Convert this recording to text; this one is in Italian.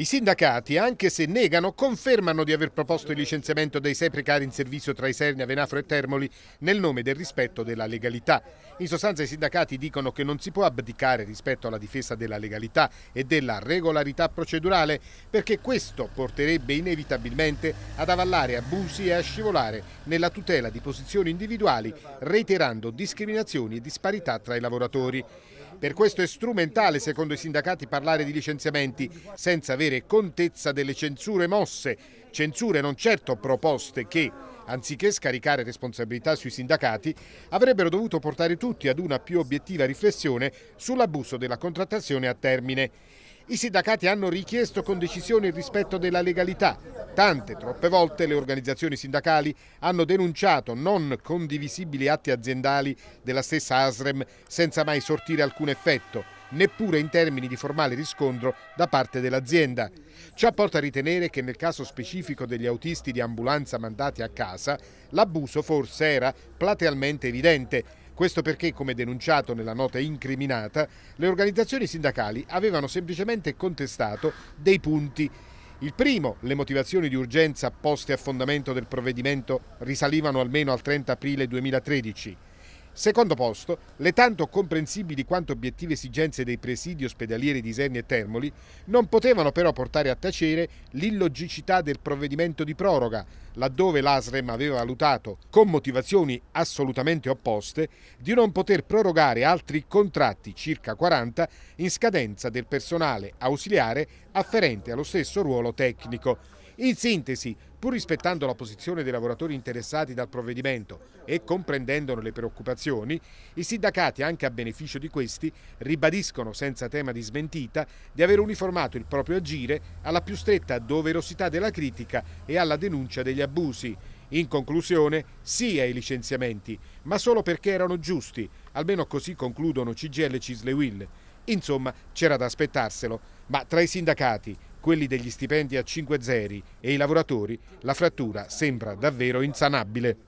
I sindacati, anche se negano, confermano di aver proposto il licenziamento dei sei precari in servizio tra Isernia, Venafro e Termoli nel nome del rispetto della legalità. In sostanza i sindacati dicono che non si può abdicare rispetto alla difesa della legalità e della regolarità procedurale perché questo porterebbe inevitabilmente ad avallare abusi e a scivolare nella tutela di posizioni individuali reiterando discriminazioni e disparità tra i lavoratori. Per questo è strumentale, secondo i sindacati, parlare di licenziamenti senza avere contezza delle censure mosse, censure non certo proposte che, anziché scaricare responsabilità sui sindacati, avrebbero dovuto portare tutti ad una più obiettiva riflessione sull'abuso della contrattazione a termine. I sindacati hanno richiesto con decisione il rispetto della legalità. Tante, troppe volte le organizzazioni sindacali hanno denunciato non condivisibili atti aziendali della stessa ASREM senza mai sortire alcun effetto, neppure in termini di formale riscontro da parte dell'azienda. Ciò porta a ritenere che nel caso specifico degli autisti di ambulanza mandati a casa, l'abuso forse era platealmente evidente questo perché, come denunciato nella nota incriminata, le organizzazioni sindacali avevano semplicemente contestato dei punti il primo, le motivazioni di urgenza poste a fondamento del provvedimento risalivano almeno al 30 aprile 2013. Secondo posto, le tanto comprensibili quanto obiettive esigenze dei presidi ospedalieri di Iserni e Termoli non potevano però portare a tacere l'illogicità del provvedimento di proroga, laddove l'ASREM aveva valutato, con motivazioni assolutamente opposte, di non poter prorogare altri contratti, circa 40, in scadenza del personale ausiliare afferente allo stesso ruolo tecnico. In sintesi, pur rispettando la posizione dei lavoratori interessati dal provvedimento e comprendendone le preoccupazioni, i sindacati, anche a beneficio di questi, ribadiscono senza tema di smentita di aver uniformato il proprio agire alla più stretta doverosità della critica e alla denuncia degli abusi. In conclusione, sì ai licenziamenti, ma solo perché erano giusti, almeno così concludono CGL Cisle Will. Insomma, c'era da aspettarselo, ma tra i sindacati quelli degli stipendi a 5 zeri e i lavoratori, la frattura sembra davvero insanabile.